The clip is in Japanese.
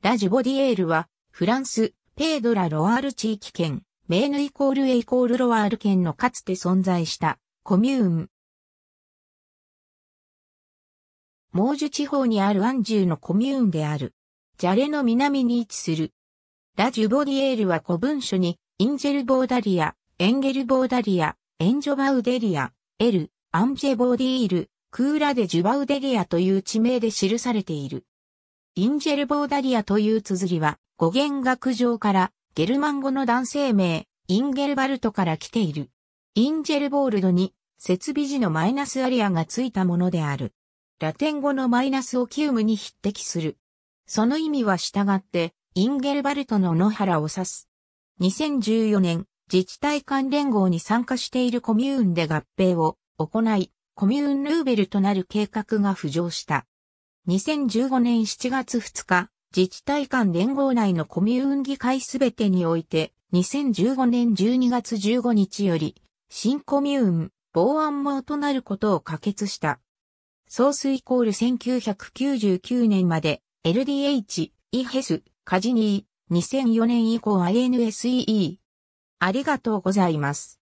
ラジュボディエールは、フランス、ペードラ・ロワール地域圏、メーヌイコールエイコールロワール圏のかつて存在したコミューン。モージュ地方にあるアンジュのコミューンである。ジャレの南に位置する。ラジュボディエールは古文書に、インジェルボーダリア、エンゲルボーダリア、エンジョバウデリア、エル、アンジェボーディール、クーラデジュバウデリアという地名で記されている。インジェルボーダリアという綴りは、語源学上から、ゲルマン語の男性名、インゲルバルトから来ている。インジェルボールドに、設備時のマイナスアリアがついたものである。ラテン語のマイナスをキウムに匹敵する。その意味は従って、インゲルバルトの野原を指す。2014年、自治体間連合に参加しているコミューンで合併を行い、コミューンルーベルとなる計画が浮上した。2015年7月2日、自治体間連合内のコミューン議会すべてにおいて、2015年12月15日より、新コミューン、防安網となることを可決した。総水イコール1999年まで、LDH、イヘス、カジニー、2004年以降 INSEE。ありがとうございます。